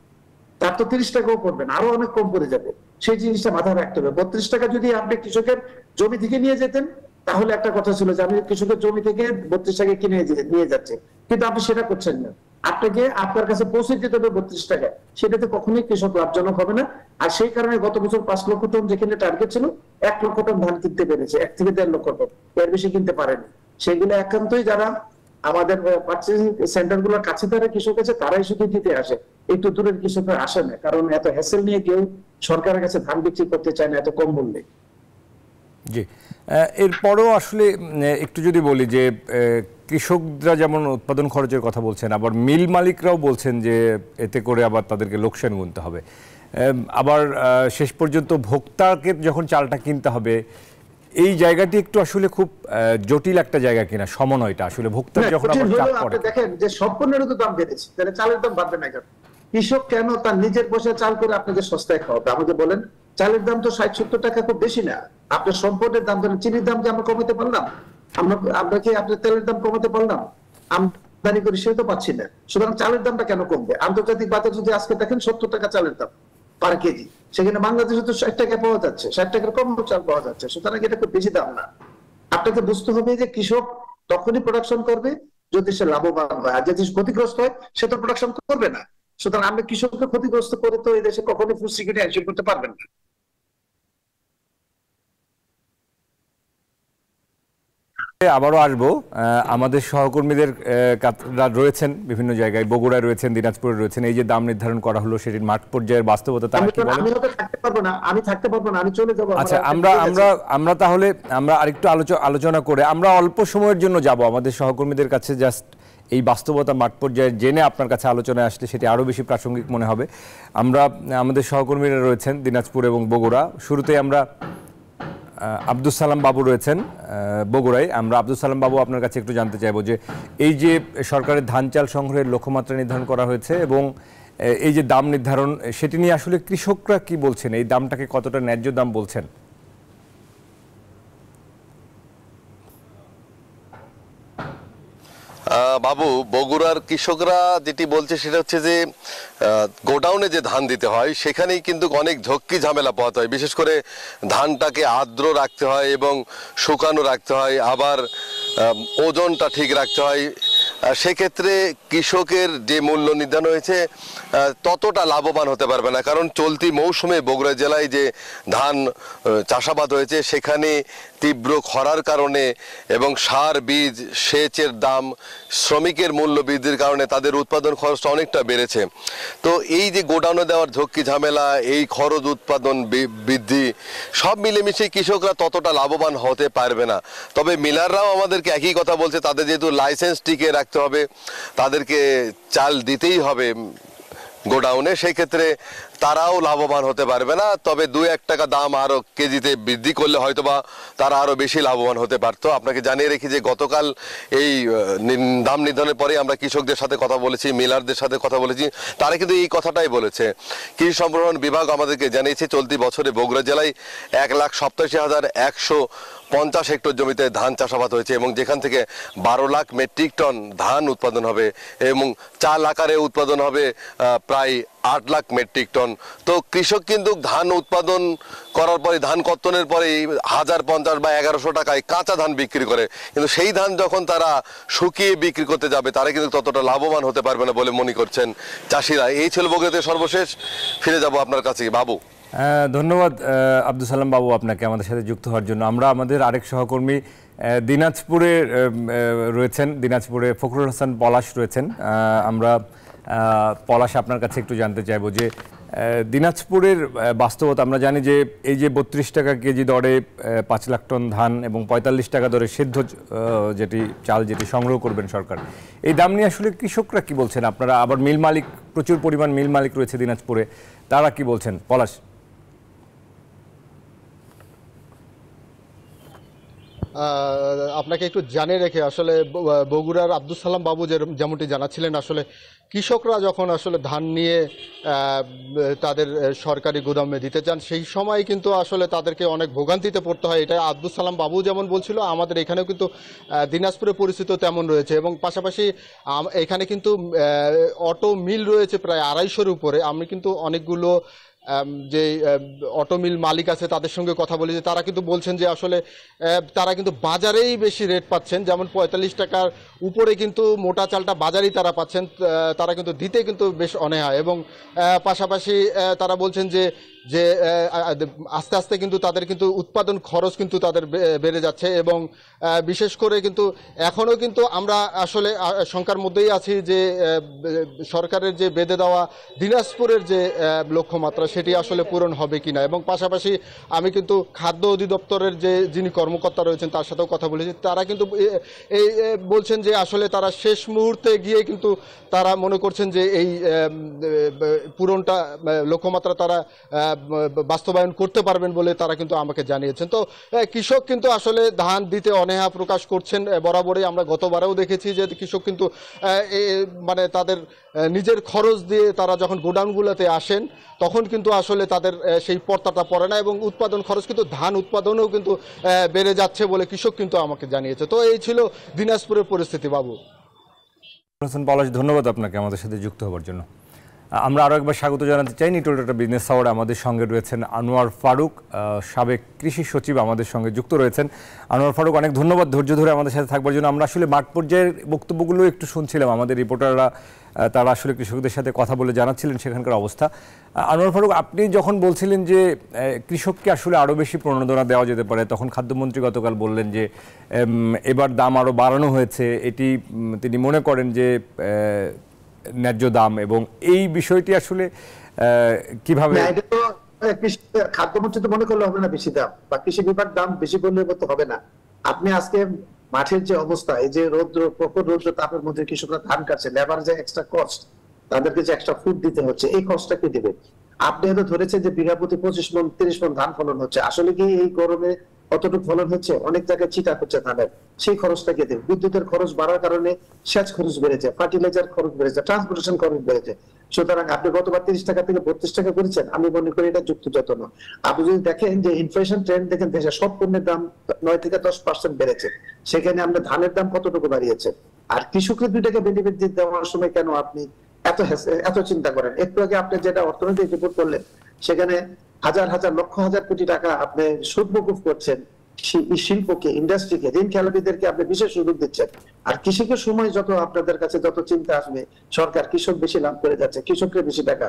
তার তো তিরিশ টাকাও পড়বে না আরো অনেক কম পড়ে যাবে সেই জিনিসটা মাথায় রাখতে হবে বত্রিশ টাকা যদি আপনি কৃষকের জমি থেকে নিয়ে যেতেন তাহলে একটা কথা ছিল যে আমি কৃষকের জমি থেকে বত্রিশ টাকা কিনে নিয়ে যাচ্ছে কিন্তু আপনি সেটা করছেন না আপনাকে আপনার কাছে পৌঁছে দিতে হবে বত্রিশ টাকা সেটাতে কখনোই কৃষক লাভজনক হবে না আর সেই কারণে গত বছর পাঁচ লক্ষ টন যেখানে টার্গেট ছিল এক লক্ষ টন ধান কিনতে পেরেছে এক থেকে দেড় লক্ষ টন এর বেশি কিনতে পারেনি সেগুলো একান্তই যারা আমাদের পার্চেসিং সেন্টার গুলোর কাছে তারা কৃষক আছে তারাই শুধু দিতে আসে একটু দূরের কৃষকরা আসে না কারণ এত হ্যাসেল নিয়ে কেউ সরকারের কাছে ধান বিক্রি করতে চায় না এত কম মূল্যে জি এরপরও আসলে একটু যদি বলি যে কৃষকরা যেমন উৎপাদন খরচের কথা বলছেন আবার মিল মালিকরাও বলছেন যে এতে করে আবার তাদেরকে লোকসান গুনতে হবে আবার শেষ পর্যন্ত ভোক্তাকে যখন চালটা কিনতে হবে এই জায়গাটি একটু আসলে খুব জটিল একটা জায়গা কিনা সমন্বয়টা আসলে ভোক্তা হ্যাঁ, যখন আপনি দেখেন যে সম্পূর্ণের তো দাম বেড়েছে তাহলে চালের দাম বাড়বে না কেন কৃষক কেন তার নিজের পয়সা চাল করে আপনাকে সস্তায় খাওয়াবে আমাকে বলেন চালের দাম তো ষাট সত্তর টাকা খুব বেশি না আপনার সম্পদের দাম ধরেন চিনির দাম যে আমরা কমাতে পারলাম আমরা আমরা কি আপনার তেলের দাম কমাতে পারলাম আমদানি করি তো পাচ্ছি না সুতরাং চালের দামটা কেন কমবে আন্তর্জাতিক বাজার যদি আজকে দেখেন সত্তর টাকা চালের দাম পার কেজি সেখানে বাংলাদেশে তো ষাট টাকা পাওয়া যাচ্ছে ষাট টাকার কম চাল পাওয়া যাচ্ছে সুতরাং এটা খুব বেশি দাম না আপনাকে বুঝতে হবে যে কৃষক তখনই প্রোডাকশন করবে যদি সে লাভবান হয় আর যদি ক্ষতিগ্রস্ত হয় সে তো প্রোডাকশন করবে না সুতরাং আমরা কৃষককে ক্ষতিগ্রস্ত করে তো এই দেশে কখনো ফুড সিকিউরিটি অ্যাচিভ করতে পারবেন না আবারও আসব আমাদের সহকর্মীদের রয়েছেন বিভিন্ন জায়গায় বগুড়ায় রয়েছেন দিনাজপুরে রয়েছেন এই যে দাম নির্ধারণ করা হলো সেটির মাঠ পর্যায়ের বাস্তবতা তারা কি বলে আমি থাকতে পারবো না আমি চলে যাব আচ্ছা আমরা আমরা আমরা তাহলে আমরা আরেকটু আলোচনা করে আমরা অল্প সময়ের জন্য যাব আমাদের সহকর্মীদের কাছে জাস্ট এই বাস্তবতা মাঠ পর্যায়ে জেনে আপনার কাছে আলোচনায় আসলে সেটি আরও বেশি প্রাসঙ্গিক মনে হবে আমরা আমাদের সহকর্মীরা রয়েছেন দিনাজপুর এবং বগুড়া শুরুতেই আমরা আব্দুল সালাম বাবু রয়েছেন বগুড়ায় আমরা আব্দুল সালাম বাবু আপনার কাছে একটু জানতে চাইব যে এই যে সরকারের ধান চাল সংগ্রহের লক্ষ্যমাত্রা নির্ধারণ করা হয়েছে এবং এই যে দাম নির্ধারণ সেটি নিয়ে আসলে কৃষকরা কি বলছেন এই দামটাকে কতটা ন্যায্য দাম বলছেন বাবু বগুড়ার কৃষকরা যেটি বলছে সেটা হচ্ছে যে গোডাউনে যে ধান দিতে হয় সেখানেই কিন্তু অনেক ঝক্কি ঝামেলা পোহাতে হয় বিশেষ করে ধানটাকে আর্দ্র রাখতে হয় এবং শুকানো রাখতে হয় আবার ওজনটা ঠিক রাখতে হয় সেক্ষেত্রে কৃষকের যে মূল্য নির্ধারণ হয়েছে ততটা লাভবান হতে পারবে না কারণ চলতি মৌসুমে বগুড়া জেলায় যে ধান চাষাবাদ হয়েছে সেখানে তীব্র খরার কারণে এবং সার বীজ সেচের দাম শ্রমিকের মূল্য বৃদ্ধির কারণে তাদের উৎপাদন খরচটা অনেকটা বেড়েছে তো এই যে গোডাউনে দেওয়ার ঝক্কি ঝামেলা এই খরচ উৎপাদন বৃদ্ধি সব মিলেমিশে কৃষকরা ততটা লাভবান হতে পারবে না তবে মিলাররাও আমাদেরকে একই কথা বলছে তাদের যেহেতু লাইসেন্স টিকে রাখতে হবে তাদেরকে চাল দিতেই হবে গোডাউনে সেই ক্ষেত্রে তারাও লাভবান হতে পারবে না তবে দু এক টাকা দাম আরও কেজিতে বৃদ্ধি করলে হয়তো বা তারা আরও বেশি লাভবান হতে পারত আপনাকে জানিয়ে রেখি যে গতকাল এই দাম নির্ধারণের পরে আমরা কৃষকদের সাথে কথা বলেছি মিলারদের সাথে কথা বলেছি তারা কিন্তু এই কথাটাই বলেছে কৃষি সম্প্রসারণ বিভাগ আমাদেরকে জানিয়েছে চলতি বছরে বগুড়া জেলায় এক লাখ সপ্তাশি হাজার একশো পঞ্চাশ হেক্টর জমিতে ধান চাষাবাদ হয়েছে এবং যেখান থেকে বারো লাখ মেট্রিক টন ধান উৎপাদন হবে এবং চাল আকারে উৎপাদন হবে প্রায় আট লাখ মেট্রিক টন তো কৃষক কিন্তু ধান উৎপাদন করার পরে ধান কর্তনের পরে হাজার পঞ্চাশ বা এগারোশো টাকায় কাঁচা ধান বিক্রি করে কিন্তু সেই ধান যখন তারা শুকিয়ে বিক্রি করতে যাবে তারা কিন্তু ততটা লাভবান হতে পারবে না বলে মনে করছেন চাষিরা এই ছিল বগুড়াতে সর্বশেষ ফিরে যাব আপনার কাছে বাবু ধন্যবাদ আব্দুল সালাম বাবু আপনাকে আমাদের সাথে যুক্ত হওয়ার জন্য আমরা আমাদের আরেক সহকর্মী দিনাজপুরে রয়েছেন দিনাজপুরে ফখরুল হাসান পলাশ রয়েছেন আমরা পলাশ আপনার কাছে একটু জানতে চাইব যে দিনাজপুরের বাস্তবতা আমরা জানি যে এই যে বত্রিশ টাকা কেজি দরে পাঁচ লাখ টন ধান এবং পঁয়তাল্লিশ টাকা দরে সেদ্ধ যেটি চাল যেটি সংগ্রহ করবেন সরকার এই দাম নিয়ে আসলে কৃষকরা কি বলছেন আপনারা আবার মিল মালিক প্রচুর পরিমাণ মিল মালিক রয়েছে দিনাজপুরে তারা কি বলছেন পলাশ আপনাকে একটু জানে রেখে আসলে বগুড়ার আব্দুল সালাম বাবু যেমনটি জানাচ্ছিলেন আসলে কৃষকরা যখন আসলে ধান নিয়ে তাদের সরকারি গুদামে দিতে চান সেই সময় কিন্তু আসলে তাদেরকে অনেক ভোগান্তিতে পড়তে হয় এটা আব্দুল সালাম বাবু যেমন বলছিল আমাদের এখানেও কিন্তু দিনাজপুরে পরিচিত তেমন রয়েছে এবং পাশাপাশি এখানে কিন্তু অটো মিল রয়েছে প্রায় আড়াইশোর উপরে আমি কিন্তু অনেকগুলো যে অটোমিল মালিক আছে তাদের সঙ্গে কথা বলি যে তারা কিন্তু বলছেন যে আসলে তারা কিন্তু বাজারেই বেশি রেট পাচ্ছেন যেমন পঁয়তাল্লিশ টাকার উপরে কিন্তু মোটা চালটা বাজারেই তারা পাচ্ছেন তারা কিন্তু দিতে কিন্তু বেশ অনেহা এবং পাশাপাশি তারা বলছেন যে যে আস্তে আস্তে কিন্তু তাদের কিন্তু উৎপাদন খরচ কিন্তু তাদের বেড়ে যাচ্ছে এবং বিশেষ করে কিন্তু এখনও কিন্তু আমরা আসলে শঙ্কার মধ্যেই আছি যে সরকারের যে বেঁধে দেওয়া দিনাজপুরের যে লক্ষ্যমাত্রা সেটি আসলে পূরণ হবে কি না এবং পাশাপাশি আমি কিন্তু খাদ্য অধিদপ্তরের যে যিনি কর্মকর্তা রয়েছেন তার সাথেও কথা বলেছি তারা কিন্তু এই বলছেন যে আসলে তারা শেষ মুহূর্তে গিয়ে কিন্তু তারা মনে করছেন যে এই পূরণটা লক্ষ্যমাত্রা তারা বাস্তবায়ন করতে পারবেন বলে তারা কিন্তু আমাকে জানিয়েছেন তো কৃষক কিন্তু আসলে ধান দিতে অনেহা প্রকাশ করছেন বরাবরই আমরা গতবারেও দেখেছি যে কৃষক কিন্তু মানে তাদের নিজের খরচ দিয়ে তারা যখন গোডাউনগুলোতে আসেন তখন কিন্তু আসলে তাদের সেই পর্তাটা পড়ে না এবং উৎপাদন খরচ কিন্তু ধান উৎপাদনেও কিন্তু বেড়ে যাচ্ছে বলে কৃষক কিন্তু আমাকে জানিয়েছে তো এই ছিল দিনাজপুরের পরিস্থিতি বাবু পলাশ ধন্যবাদ আপনাকে আমাদের সাথে যুক্ত হওয়ার জন্য আমরা আরও একবার স্বাগত জানাতে চাই নিটোল ডাটা বিজনেস আওয়ার আমাদের সঙ্গে রয়েছেন আনোয়ার ফারুক সাবেক কৃষি সচিব আমাদের সঙ্গে যুক্ত রয়েছেন আনোয়ার ফারুক অনেক ধন্যবাদ ধৈর্য ধরে আমাদের সাথে থাকবার জন্য আমরা আসলে মাঠ পর্যায়ের বক্তব্যগুলো একটু শুনছিলাম আমাদের রিপোর্টাররা তারা আসলে কৃষকদের সাথে কথা বলে জানাচ্ছিলেন সেখানকার অবস্থা আনোয়ার ফারুক আপনি যখন বলছিলেন যে কৃষককে আসলে আরও বেশি প্রণোদনা দেওয়া যেতে পারে তখন খাদ্যমন্ত্রী গতকাল বললেন যে এবার দাম আরও বাড়ানো হয়েছে এটি তিনি মনে করেন যে ন্যায্য দাম এবং এই বিষয়টি আসলে কিভাবে মানে খাদ্যমন্ত্রী তো মনে করলে হবে না বেশি দাম বা কৃষি বিভাগ দাম বেশি বললে মতো হবে না আপনি আজকে মাঠের যে অবস্থা এই যে রৌদ্র প্রকট রৌদ্র তাপের মধ্যে কৃষকরা ধান কাটছে লেবার যে এক্সট্রা কস্ট তাদেরকে যে এক্সট্রা ফুড দিতে হচ্ছে এই কষ্টটা কে দেবে আপনি হয়তো ধরেছেন যে বিঘা প্রতি পঁচিশ মন তিরিশ মন ধান ফলন হচ্ছে আসলে কি এই গরমে অতটুকু ফলন হচ্ছে অনেক জায়গায় চিটা হচ্ছে ধানের সেই খরচটা কেটে বিদ্যুতের খরচ বাড়ার কারণে সেচ খরচ বেড়েছে ফার্টিলাইজার খরচ বেড়েছে ট্রান্সপোর্টেশন খরচ বেড়েছে সুতরাং আপনি গতবার তিরিশ টাকা থেকে বত্রিশ টাকা করেছেন আমি মনে করি এটা যুক্ত যত না আপনি যদি দেখেন যে ইনফ্লেশন ট্রেন্ড দেখেন দেশের সব পণ্যের দাম নয় থেকে দশ পার্সেন্ট বেড়েছে সেখানে আমরা ধানের দাম কতটুকু বাড়িয়েছে আর কৃষকের দুই টাকা বেনিফিট দিয়ে দেওয়ার সময় কেন আপনি এত এত চিন্তা করেন একটু আগে আপনি যেটা অর্থনৈতিক রিপোর্ট করলেন সেখানে হাজার হাজার লক্ষ হাজার কোটি টাকা আপনি সুদ মকুফ করছেন শিল্পকে ইন্ডাস্ট্রিকে ঋণ খেলাপিদেরকে আপনি বিশেষ সুযোগ দিচ্ছেন আর কৃষিকে সময় যত আপনাদের কাছে যত চিন্তা আসবে সরকার কৃষক বেশি লাভ করে যাচ্ছে কৃষকের বেশি টাকা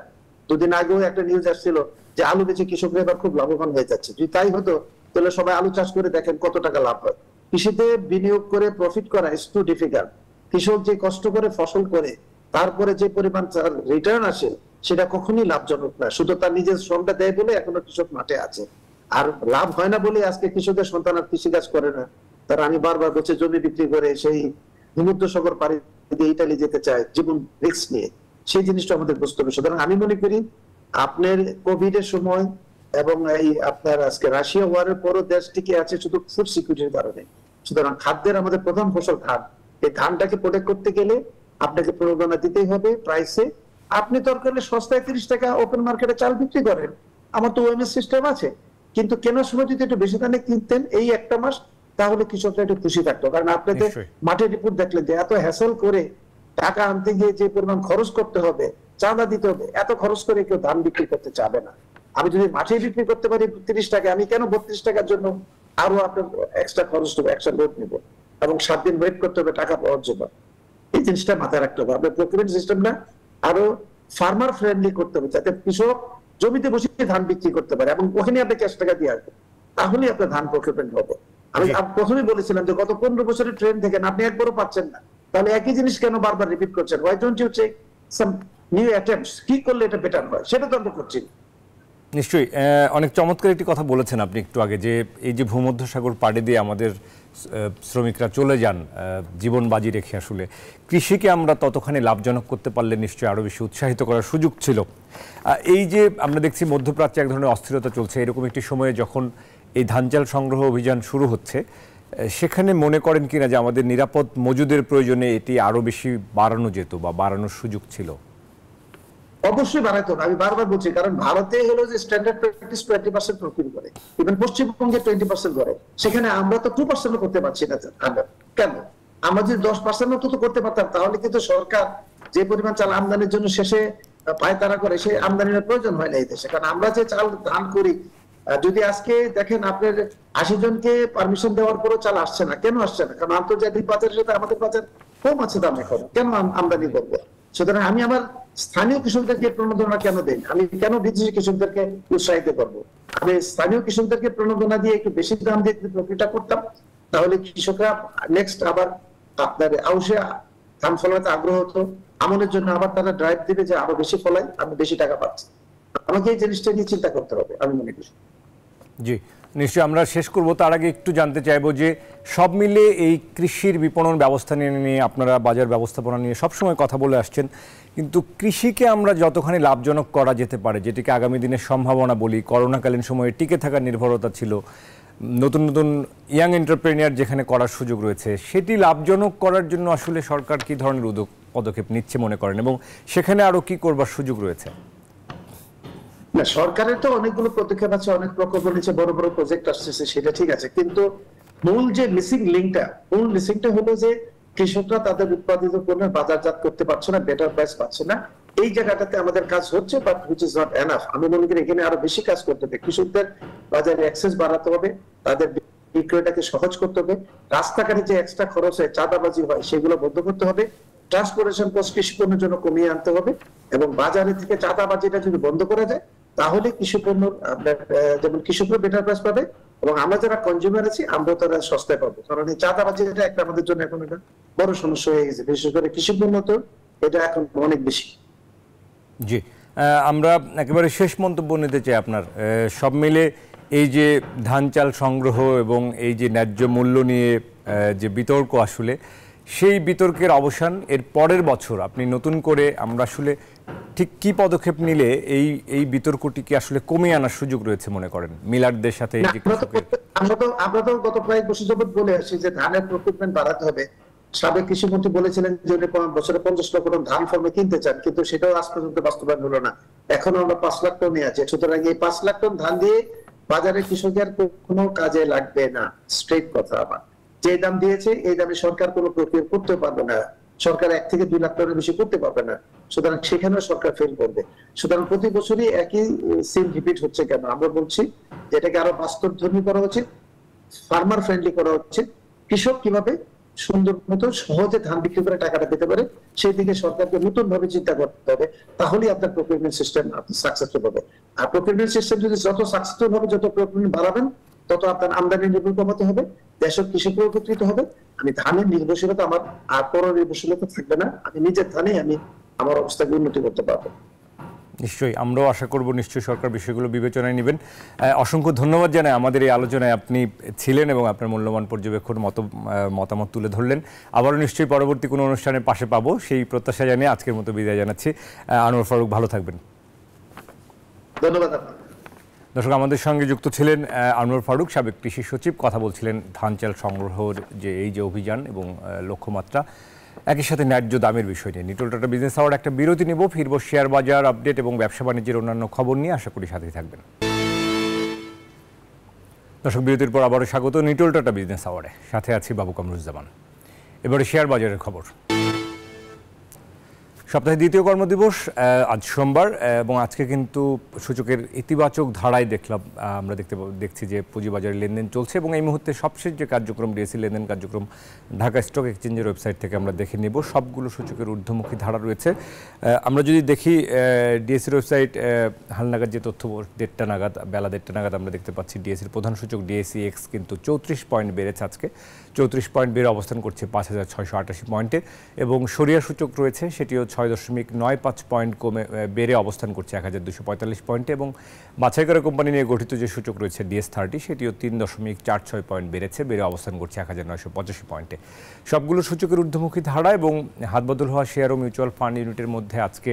দুদিন আগেও একটা নিউজ আসছিল যে আলু বেচে কৃষকরা এবার খুব লাভবান হয়ে যাচ্ছে যদি তাই হতো তাহলে সবাই আলু চাষ করে দেখেন কত টাকা লাভ হয় কৃষিতে বিনিয়োগ করে প্রফিট করা ইজ টু ডিফিকাল্ট কৃষক যে কষ্ট করে ফসল করে তারপরে যে পরিমাণ রিটার্ন আসে সেটা কখনই লাভজনক না শুধু তার নিজের শ্রমটা দেয় বলে এখনো কৃষক মাঠে আছে আর লাভ হয় না বলে আজকে কৃষকদের সন্তান আর কৃষিকাজ করে না তারা আমি বারবার বসে জমি বিক্রি করে সেই হিমুদ্র সাগর পারি দিয়ে ইটালি যেতে চায় জীবন রিক্স নিয়ে সেই জিনিসটা আমাদের বুঝতে হবে সুতরাং আমি মনে করি আপনার কোভিড এর সময় এবং এই আপনার আজকে রাশিয়া ওয়ারের পরও দেশ টিকে আছে শুধু ফুড সিকিউরিটির কারণে সুতরাং খাদ্যের আমাদের প্রধান ফসল ধান এই ধানটাকে প্রোটেক্ট করতে গেলে আপনাকে প্রণোদনা দিতেই হবে প্রাইসে আপনি দরকার হলে সস্তায় তিরিশ টাকা ওপেন মার্কেটে চাল বিক্রি করেন আমার তো ওএমএস সিস্টেম আছে কিন্তু কেনার সময় যদি একটু বেশি দামে কিনতেন এই একটা মাস তাহলে কৃষকরা একটু খুশি থাকতো কারণ আপনাদের মাঠে রিপোর্ট দেখলেন যে এত হ্যাসল করে টাকা আনতে গিয়ে যে পরিমাণ খরচ করতে হবে চাঁদা দিতে হবে এত খরচ করে কেউ ধান বিক্রি করতে চাবে না আমি যদি মাঠে বিক্রি করতে পারি তিরিশ টাকা আমি কেন বত্রিশ টাকার জন্য আরো আপনার এক্সট্রা খরচ দেবো এক্সট্রা লোড নিবো এবং সাত দিন ওয়েট করতে হবে টাকা পাওয়ার জন্য এই জিনিসটা মাথায় রাখতে হবে আপনার প্রক্রিয়া সিস্টেমটা আরো ফার্মার ফ্রেন্ডলি করতে হবে যাতে কৃষক জমিতে বসে ধান বিক্রি করতে পারে এবং ওখানে আপনি ক্যাশ টাকা দিয়ে আসবেন তাহলে আপনার ধান প্রক্ষেপণ হবে আমি প্রথমে বলেছিলাম যে গত পনেরো বছরের ট্রেন থেকে আপনি একবারও পাচ্ছেন না তাহলে একই জিনিস কেন বারবার রিপিট করছেন why don't you take some new attempts কি করলে এটা বেটার হয় সেটা তো আমরা করছি নিশ্চয়ই অনেক চমৎকার একটি কথা বলেছেন আপনি একটু আগে যে এই যে ভূমধ্যসাগর পাড়ি দিয়ে আমাদের শ্রমিকরা চলে যান জীবন বাজি রেখে আসলে কৃষিকে আমরা ততখানি লাভজনক করতে পারলে নিশ্চয়ই আরও বেশি উৎসাহিত করার সুযোগ ছিল এই যে আমরা দেখছি মধ্যপ্রাচ্যে এক ধরনের অস্থিরতা চলছে এরকম একটি সময়ে যখন এই ধানচাল সংগ্রহ অভিযান শুরু হচ্ছে সেখানে মনে করেন কিনা যে আমাদের নিরাপদ মজুদের প্রয়োজনে এটি আরও বেশি বাড়ানো যেত বা বাড়ানোর সুযোগ ছিল অবশ্যই বাড়াইতে হবে আমি বারবার বলছি কারণ ভারতে হলো যে স্ট্যান্ডার্ড প্র্যাকটিস টোয়েন্টি পার্সেন্ট প্রক্রিয়া করে ইভেন পশ্চিমবঙ্গে টোয়েন্টি পার্সেন্ট করে সেখানে আমরা তো টু পার্সেন্ট করতে পারছি না কেন আমরা যদি দশ পার্সেন্ট তো করতে পারতাম তাহলে কিন্তু সরকার যে পরিমাণ চাল আমদানির জন্য শেষে পায়তারা করে সেই আমদানির প্রয়োজন হয় না এই দেশে কারণ আমরা যে চাল ধান করি যদি আজকে দেখেন আপনার আশি জনকে পারমিশন দেওয়ার পরও চাল আসছে না কেন আসছে না কারণ আন্তর্জাতিক বাজারের সাথে আমাদের বাজার কম আছে দাম এখন কেন আমদানি করবো সুতরাং আমি আমার স্থানীয় কৃষকদেরকে প্রণোদনা কেন দেন আমি কেন বিদেশি কৃষকদেরকে উৎসাহিত করব। আমি স্থানীয় কৃষকদেরকে প্রণোদনা দিয়ে একটু বেশি দাম দিয়ে প্রক্রিয়া করতাম তাহলে কৃষকরা নেক্সট আবার আপনার আউশে ধান ফলাতে আগ্রহ হতো আমলের জন্য আবার তারা ড্রাইভ দিবে যে আরো বেশি ফলাই আমি বেশি টাকা পাচ্ছি আমাকে এই জিনিসটা নিয়ে চিন্তা করতে হবে আমি মনে করি জি নিশ্চয়ই আমরা শেষ করব তার আগে একটু জানতে চাইব যে সব মিলে এই কৃষির বিপণন ব্যবস্থা নিয়ে নিয়ে আপনারা বাজার ব্যবস্থাপনা নিয়ে সবসময় কথা বলে আসছেন কিন্তু কৃষিকে আমরা যতখানি লাভজনক করা যেতে পারে যেটিকে আগামী দিনের সম্ভাবনা বলি করোনাকালীন সময়ে টিকে থাকার নির্ভরতা ছিল নতুন নতুন ইয়াং এন্টারপ্রেনিয়ার যেখানে করার সুযোগ রয়েছে সেটি লাভজনক করার জন্য আসলে সরকার কী ধরনের উদ্যোগ পদক্ষেপ নিচ্ছে মনে করেন এবং সেখানে আরও কী করবার সুযোগ রয়েছে না সরকারের তো অনেকগুলো পদক্ষেপ আছে অনেক প্রকল্প নিচ্ছে বড় বড় প্রজেক্ট আসতেছে সেটা ঠিক আছে কিন্তু মূল যে মিসিং লিঙ্কটা মূল মিসিংটা হলো যে কৃষকরা তাদের উৎপাদিত পণ্যের বাজারজাত করতে পারছে না বেটার প্রাইস পাচ্ছে না এই জায়গাটাতে আমাদের কাজ হচ্ছে but which is not enough আমি মনে করি এখানে আরো বেশি কাজ করতে হবে কৃষকদের বাজারে অ্যাক্সেস বাড়াতে হবে তাদের বিক্রয়টাকে সহজ করতে হবে রাস্তাঘাটে যে এক্সট্রা খরচ হয় চাঁদাবাজি হয় সেগুলো বন্ধ করতে হবে ট্রান্সপোর্টেশন কস্ট কৃষি পণ্যের জন্য কমিয়ে আনতে হবে এবং বাজারে থেকে চাঁদাবাজিটা যদি বন্ধ করা যায় তাহলে কৃষক পণ্য আপনার যেমন কৃষকরা বেটার প্রাইস পাবে এবং আমরা যারা কনজিউমার আছি আমরা তারা সস্তায় পাবো কারণ এই চাঁদাবাজিটা একটা আমাদের জন্য এখন একটা বড় সমস্যা হয়ে গেছে বিশেষ করে কৃষক পণ্য তো এটা এখন অনেক বেশি জি আমরা একেবারে শেষ মন্তব্য নিতে চাই আপনার সব মিলে এই যে ধান চাল সংগ্রহ এবং এই যে ন্যায্য মূল্য নিয়ে যে বিতর্ক আসলে সেই বিতর্কের অবসান এর পরের বছর আপনি নতুন করে আমরা আসলে ঠিক কি পদক্ষেপ নিলে এই এই বিতর্কটিকে আসলে কমিয়ে আনার সুযোগ রয়েছে মনে করেন মিলারদের সাথে আমরা তো আমরা তো গত কয়েক বছর যাবৎ বলে আসি যে ধানের প্রকুপমেন্ট বাড়াতে হবে সাবেক কৃষিমন্ত্রী বলেছিলেন যে উনি বছরে পঞ্চাশ লক্ষ টন ধান ফর্মে কিনতে চান কিন্তু সেটাও আজ পর্যন্ত বাস্তবায়ন হলো না এখন আমরা পাঁচ লাখ টনে আছে সুতরাং এই পাঁচ লাখ টন ধান দিয়ে বাজারে কৃষকের কোনো কাজে লাগবে না স্ট্রেট কথা আমার যে দাম দিয়েছে এই দামে সরকার কোনো প্রক্রিয়া করতে পারবে না সরকার এক থেকে দুই লাখ টাকার বেশি করতে পারবে না সুতরাং সেখানেও সরকার ফেল করবে সুতরাং প্রতি বছরই একই সিম রিপিট হচ্ছে কেন আমরা বলছি এটাকে আরো বাস্তব ধর্মী করা উচিত ফার্মার ফ্রেন্ডলি করা হচ্ছে কৃষক কিভাবে সুন্দর মতো সহজে ধান বিক্রি করে টাকাটা পেতে পারে সেই দিকে সরকারকে নতুন ভাবে চিন্তা করতে হবে তাহলেই আপনার প্রক্রিয়মেন্ট সিস্টেম সাকসেসফুল হবে আর প্রক্রিয়মেন্ট সিস্টেম যদি যত সাকসেসফুল হবে যত প্রক্রিয়মেন্ট বাড়াবেন তত আপনার আমদানি নির্ভর কমাতে হবে দেশের কৃষকরা উপকৃত হবে আমি ধানের নির্ভরশীলতা আমার আর কোনো নির্ভরশীলতা থাকবে না আমি নিজের ধানে আমি আমার অবস্থাকে উন্নতি করতে পারবো নিশ্চয়ই আমরাও আশা করব নিশ্চয়ই সরকার বিষয়গুলো বিবেচনায় নেবেন অসংখ্য ধন্যবাদ জানাই আমাদের এই আলোচনায় আপনি ছিলেন এবং আপনার মূল্যবান পর্যবেক্ষণ মত মতামত তুলে ধরলেন আবারও নিশ্চয়ই পরবর্তী কোনো অনুষ্ঠানের পাশে পাবো সেই প্রত্যাশা জানিয়ে আজকের মতো বিদায় জানাচ্ছি আনোয়ার ফারুক ভালো থাকবেন ধন্যবাদ আপনাকে দর্শক আমাদের সঙ্গে যুক্ত ছিলেন আনোয়ার ফারুক সাবেক কৃষি সচিব কথা বলছিলেন ধান চাল সংগ্রহের যে এই যে অভিযান এবং লক্ষ্যমাত্রা একই সাথে ন্যায্য দামের বিষয় নিয়ে নিটোল টাটা বিজনেস আওয়ার একটা বিরতি নেব ফিরব শেয়ার বাজার আপডেট এবং ব্যবসা বাণিজ্যের অন্যান্য খবর নিয়ে আশা করি সাথেই থাকবেন দর্শক বিরতির পর আবারও স্বাগত নিটোল টাটা বিজনেস আওয়ারে সাথে আছি বাবু কামরুজ্জামান এবারে শেয়ার বাজারের খবর সপ্তাহে দ্বিতীয় কর্মদিবস আজ সোমবার এবং আজকে কিন্তু সূচকের ইতিবাচক ধারায় দেখলাম আমরা দেখতে দেখছি যে পুঁজিবাজারে লেনদেন চলছে এবং এই মুহূর্তে সবশেষ যে কার্যক্রম ডিএসি লেনদেন কার্যক্রম ঢাকা স্টক এক্সচেঞ্জের ওয়েবসাইট থেকে আমরা দেখে নেব সবগুলো সূচকের ঊর্ধ্বমুখী ধারা রয়েছে আমরা যদি দেখি ডিএসির ওয়েবসাইট হালনাগাদ যে তথ্য দেড়টা নাগাদ বেলা দেড়টা নাগাদ আমরা দেখতে পাচ্ছি ডিএসির প্রধান সূচক ডিএসি এক্স কিন্তু চৌত্রিশ পয়েন্ট বেড়েছে আজকে চৌত্রিশ পয়েন্ট বেড়ে অবস্থান করছে পাঁচ হাজার ছয়শো আটাশি পয়েন্টে এবং সরিয়া সূচক রয়েছে সেটিও ছয় দশমিক নয় পাঁচ পয়েন্ট কমে বেড়ে অবস্থান করছে এক হাজার দুশো পঁয়তাল্লিশ পয়েন্টে এবং বাছাই করা কোম্পানি নিয়ে গঠিত যে সূচক রয়েছে ডিএস থার্টি সেটিও তিন দশমিক চার ছয় পয়েন্ট বেড়েছে বেড়ে অবস্থান করছে এক হাজার নয়শো পঁচাশি পয়েন্টে সবগুলো সূচকের ঊর্ধ্বমুখী ধারা এবং হাতবদল হওয়া শেয়ার ও মিউচুয়াল ফান্ড ইউনিটের মধ্যে আজকে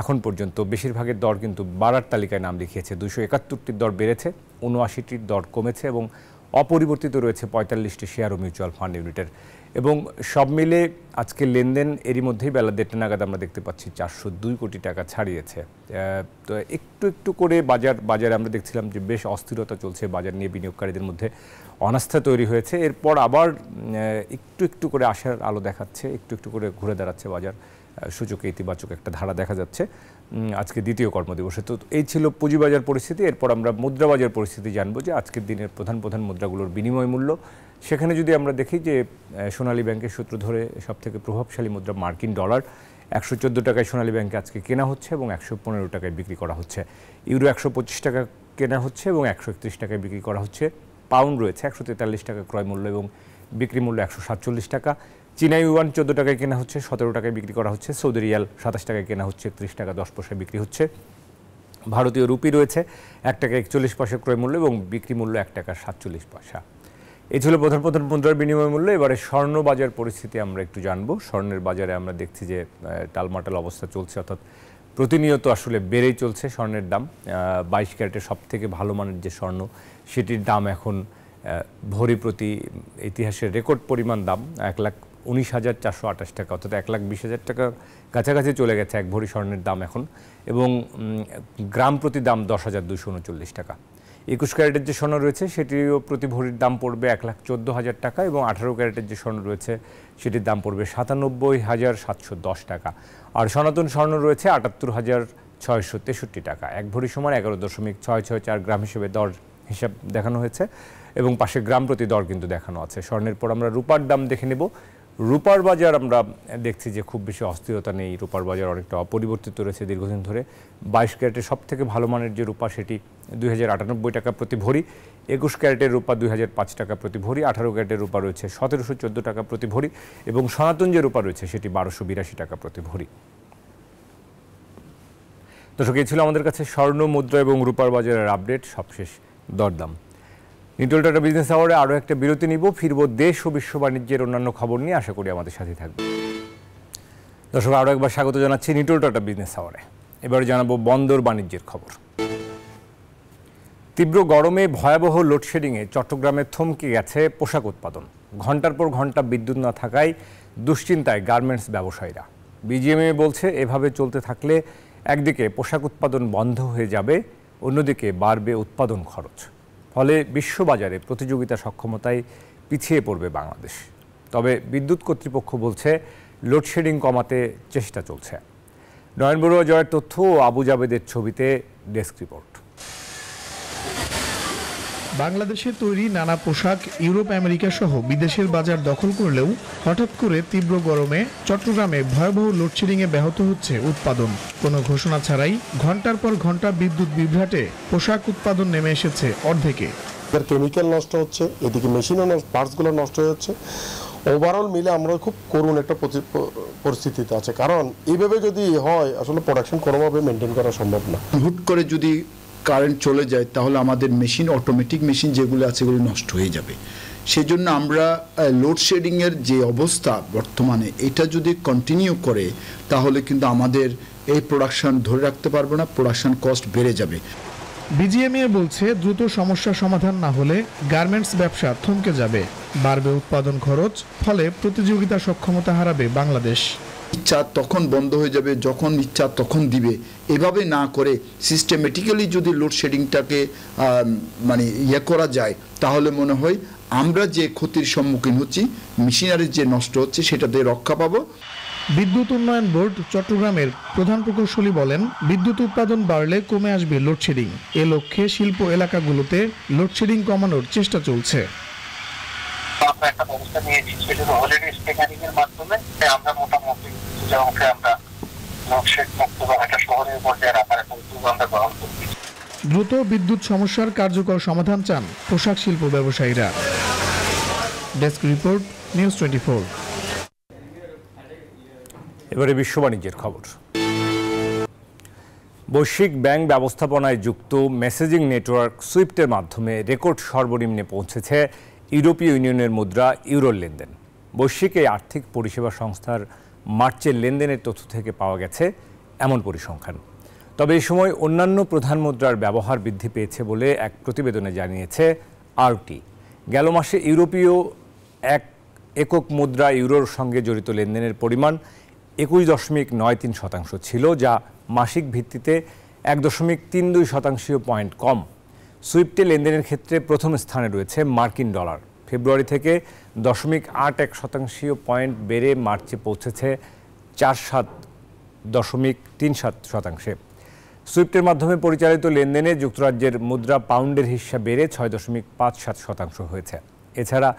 এখন পর্যন্ত বেশিরভাগের দর কিন্তু বাড়ার তালিকায় নাম লিখিয়েছে দুশো একাত্তরটির দর বেড়েছে উনআশিটির দর কমেছে এবং অপরিবর্তিত রয়েছে পঁয়তাল্লিশটি শেয়ার ও মিউচুয়াল ফান্ড ইউনিটের এবং সব মিলে আজকে লেনদেন এরই মধ্যেই বেলা দেড়টা নাগাদ আমরা দেখতে পাচ্ছি চারশো দুই কোটি টাকা ছাড়িয়েছে তো একটু একটু করে বাজার বাজারে আমরা দেখছিলাম যে বেশ অস্থিরতা চলছে বাজার নিয়ে বিনিয়োগকারীদের মধ্যে অনাস্থা তৈরি হয়েছে এরপর আবার একটু একটু করে আশার আলো দেখাচ্ছে একটু একটু করে ঘুরে দাঁড়াচ্ছে বাজার সূচকে ইতিবাচক একটা ধারা দেখা যাচ্ছে আজকে দ্বিতীয় কর্মদিবসে তো এই ছিল পুঁজিবাজার পরিস্থিতি এরপর আমরা মুদ্রাবাজার পরিস্থিতি জানবো যে আজকের দিনের প্রধান প্রধান মুদ্রাগুলোর বিনিময় মূল্য সেখানে যদি আমরা দেখি যে সোনালী ব্যাংকের সূত্র ধরে সবথেকে প্রভাবশালী মুদ্রা মার্কিন ডলার একশো চোদ্দো টাকায় সোনালী ব্যাংকে আজকে কেনা হচ্ছে এবং একশো পনেরো টাকায় বিক্রি করা হচ্ছে ইউরো একশো পঁচিশ টাকা কেনা হচ্ছে এবং একশো একত্রিশ টাকায় বিক্রি করা হচ্ছে পাউন্ড রয়েছে একশো তেতাল্লিশ টাকা ক্রয় মূল্য এবং বিক্রি মূল্য একশো সাতচল্লিশ টাকা চীনাই ওয়ান চোদ্দ টাকায় কেনা হচ্ছে সতেরো টাকায় বিক্রি করা হচ্ছে সৌদি রিয়াল সাতাশ টাকায় কেনা হচ্ছে একত্রিশ টাকা দশ পয়সায় বিক্রি হচ্ছে ভারতীয় রুপি রয়েছে এক টাকা একচল্লিশ পয়সা ক্রয় মূল্য এবং বিক্রি মূল্য এক টাকা সাতচল্লিশ পয়সা এই ছিল প্রধান প্রধান মুদ্রার বিনিময় মূল্য এবারে স্বর্ণ বাজার পরিস্থিতি আমরা একটু জানব স্বর্ণের বাজারে আমরা দেখছি যে টালমাটাল অবস্থা চলছে অর্থাৎ প্রতিনিয়ত আসলে বেড়েই চলছে স্বর্ণের দাম বাইশ ক্যারেটের সব থেকে ভালো মানের যে স্বর্ণ সেটির দাম এখন ভরি প্রতি ইতিহাসের রেকর্ড পরিমাণ দাম এক লাখ উনিশ হাজার চারশো আঠাশ টাকা অর্থাৎ এক লাখ বিশ হাজার টাকার কাছাকাছি চলে গেছে এক ভরি স্বর্ণের দাম এখন এবং গ্রাম প্রতি দাম দশ হাজার দুশো উনচল্লিশ টাকা একুশ ক্যারেটের যে স্বর্ণ রয়েছে সেটিও প্রতি ভরির দাম পড়বে এক লাখ চোদ্দো হাজার টাকা এবং আঠারো ক্যারেটের যে স্বর্ণ রয়েছে সেটির দাম পড়বে সাতানব্বই হাজার সাতশো দশ টাকা আর সনাতন স্বর্ণ রয়েছে আটাত্তর হাজার ছয়শো তেষট্টি টাকা এক ভরি সমান এগারো দশমিক ছয় ছয় চার গ্রাম হিসেবে দর হিসাব দেখানো হয়েছে এবং পাশে গ্রাম প্রতি দর কিন্তু দেখানো আছে স্বর্ণের পর আমরা রূপার দাম দেখে নেব রূপার বাজার আমরা দেখছি যে খুব বেশি অস্থিরতা নেই রূপার বাজার অনেকটা অপরিবর্তিত রয়েছে দীর্ঘদিন ধরে বাইশ ক্যারেটের থেকে ভালো মানের যে রূপা সেটি দুই টাকা প্রতি ভরি একুশ ক্যারেটের রূপা দুই টাকা প্রতি ভরি আঠারো ক্যারেটের রূপা রয়েছে সতেরোশো টাকা প্রতি ভরি এবং সনাতন যে রূপা রয়েছে সেটি বারোশো টাকা প্রতি ভরি দর্শক এই ছিল আমাদের কাছে স্বর্ণ মুদ্রা এবং রূপার বাজারের আপডেট সবশেষ দরদাম নিটল টাটা বিজনেস আওয়ারে আরও একটা বিরতি নিব ফিরব দেশ ও বিশ্ব বাণিজ্যের অন্যান্য খবর নিয়ে আশা করি আমাদের সাথে থাকবে দর্শক আরও একবার স্বাগত জানাচ্ছি নিটল টাটা বিজনেস আওয়ারে এবারে জানাবো বন্দর বাণিজ্যের খবর তীব্র গরমে ভয়াবহ লোডশেডিংয়ে চট্টগ্রামে থমকে গেছে পোশাক উৎপাদন ঘন্টার পর ঘন্টা বিদ্যুৎ না থাকায় দুশ্চিন্তায় গার্মেন্টস ব্যবসায়ীরা বিজিএমএ বলছে এভাবে চলতে থাকলে একদিকে পোশাক উৎপাদন বন্ধ হয়ে যাবে অন্যদিকে বাড়বে উৎপাদন খরচ ফলে বিশ্ববাজারে প্রতিযোগিতা সক্ষমতায় পিছিয়ে পড়বে বাংলাদেশ তবে বিদ্যুৎ কর্তৃপক্ষ বলছে লোডশেডিং কমাতে চেষ্টা চলছে নয়ন বড়ুয়া জয়ের তথ্য ও আবু জাবেদের ছবিতে ডেস্ক রিপোর্ট বাংলাদেশে তৈরি নানা পোশাক ইউরোপ আমেরিকা সহ বিদেশের বাজার দখল করলেও হঠাৎ করে তীব্র গরমে চট্টগ্রামে ভয়াবহ লোডশেডিংয়ে ব্যাহত হচ্ছে উৎপাদন কোনো ঘোষণা ছাড়াই ঘন্টার পর ঘন্টা বিদ্যুৎ বিভ্রাটে পোশাক উৎপাদন নেমে এসেছে অর্ধেকে এদের কেমিক্যাল নষ্ট হচ্ছে এদিকে মেশিনও পার্টসগুলো নষ্ট হয়ে যাচ্ছে ওভারঅল মিলে আমরা খুব করুণ একটা পরিস্থিতিতে আছে কারণ এইভাবে যদি হয় আসলে প্রোডাকশন কোনোভাবে মেনটেন করা সম্ভব না হুট করে যদি কারেন্ট চলে যায় তাহলে আমাদের মেশিন অটোমেটিক মেশিন যেগুলো আছে সেগুলো নষ্ট হয়ে যাবে সেই জন্য আমরা লোডশেডিংয়ের যে অবস্থা বর্তমানে এটা যদি কন্টিনিউ করে তাহলে কিন্তু আমাদের এই প্রোডাকশান ধরে রাখতে পারবো না প্রোডাকশান কস্ট বেড়ে যাবে বিজিএমইএ e বলছে দ্রুত সমস্যা সমাধান না হলে গার্মেন্টস ব্যবসা থমকে যাবে বাড়বে উৎপাদন খরচ ফলে প্রতিযোগিতা সক্ষমতা হারাবে বাংলাদেশ ইচ্ছা তখন বন্ধ হয়ে যাবে যখন ইচ্ছা তখন দিবে এভাবে না করে সিস্টেমেটিক্যালি যদি লোডশেডিংটাকে মানে ইয়ে করা যায় তাহলে মনে হয় আমরা যে ক্ষতির সম্মুখীন হচ্ছি মেশিনারির যে নষ্ট হচ্ছে সেটা দিয়ে রক্ষা পাবো বিদ্যুৎ উন্নয়ন বোর্ড চট্টগ্রামের প্রধান প্রকৌশলী বলেন বিদ্যুৎ উৎপাদন বাড়লে কমে আসবে লোডশেডিং এ লক্ষ্যে শিল্প এলাকাগুলোতে লোডশেডিং কমানোর চেষ্টা চলছে একটা ব্যবস্থা নিয়েছি এর মাধ্যমে আমরা মোটামুটি যে অংশে আমরা মুক্ত বা একটা শহরের আমরা গ্রহণ করছি দ্রুত বিদ্যুৎ সমস্যার কার্যকর সমাধান চান পোশাক শিল্প ব্যবসায়ীরা desk report news twenty four এবারে বিশ্ব বাণিজ্যের খবর বৈশ্বিক ব্যাংক ব্যবস্থাপনায় যুক্ত মেসেজিং নেটওয়ার্ক সুইফটের মাধ্যমে রেকর্ড সর্বনিম্নে পৌঁছেছে ইউরোপীয় ইউনিয়নের মুদ্রা ইউরোর লেনদেন বৈশ্বিক এই আর্থিক পরিষেবা সংস্থার মার্চের লেনদেনের তথ্য থেকে পাওয়া গেছে এমন পরিসংখ্যান তবে এই সময় অন্যান্য প্রধান মুদ্রার ব্যবহার বৃদ্ধি পেয়েছে বলে এক প্রতিবেদনে জানিয়েছে আরটি গেল মাসে ইউরোপীয় এক একক মুদ্রা ইউরোর সঙ্গে জড়িত লেনদেনের পরিমাণ একুশ দশমিক নয় তিন শতাংশ ছিল যা মাসিক ভিত্তিতে এক দশমিক তিন দুই শতাংশীয় পয়েন্ট কম সুইফটে লেনদেনের ক্ষেত্রে প্রথম স্থানে রয়েছে মার্কিন ডলার ফেব্রুয়ারি থেকে দশমিক আট এক শতাংশীয় পয়েন্ট বেড়ে মার্চে পৌঁছেছে চার সাত দশমিক তিন সাত শতাংশে সুইফটের মাধ্যমে পরিচালিত লেনদেনে যুক্তরাজ্যের মুদ্রা পাউন্ডের হিসা বেড়ে ছয় দশমিক পাঁচ সাত শতাংশ হয়েছে এছাড়া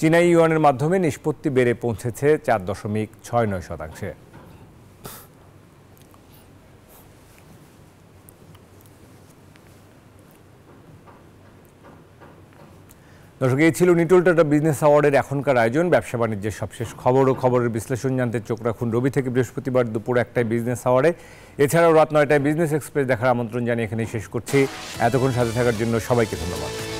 চীনা ইউয়ানের মাধ্যমে নিষ্পত্তি বেড়ে পৌঁছেছে চার দশমিক ছয় নয় শতাংশে দর্শক এই ছিল নিটল টাটা বিজনেস অ্যাওয়ার্ডের এখনকার আয়োজন ব্যবসা বাণিজ্যের সবশেষ খবর ও খবরের বিশ্লেষণ জানতে চোখ রাখুন রবি থেকে বৃহস্পতিবার দুপুর একটায় বিজনেস অ্যাওয়ার্ডে এছাড়াও রাত নয়টায় বিজনেস এক্সপ্রেস দেখার আমন্ত্রণ জানিয়ে এখানে শেষ করছি এতক্ষণ সাথে থাকার জন্য সবাইকে ধন্যবাদ